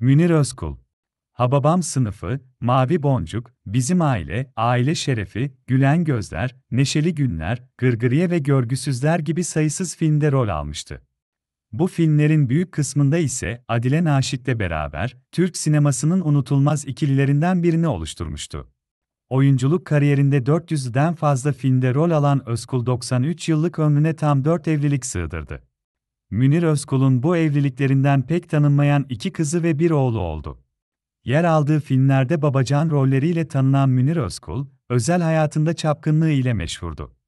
Münir Özkul Hababam sınıfı, Mavi Boncuk, Bizim Aile, Aile Şerefi, Gülen Gözler, Neşeli Günler, Gırgırıya ve Görgüsüzler gibi sayısız filmde rol almıştı. Bu filmlerin büyük kısmında ise Adile Naşit'le beraber Türk sinemasının unutulmaz ikililerinden birini oluşturmuştu. Oyunculuk kariyerinde 400'den fazla filmde rol alan Özkul 93 yıllık ömrüne tam 4 evlilik sığdırdı. Münir Özkul'un bu evliliklerinden pek tanınmayan iki kızı ve bir oğlu oldu. Yer aldığı filmlerde babacan rolleriyle tanınan Münir Özkul, özel hayatında çapkınlığı ile meşhurdu.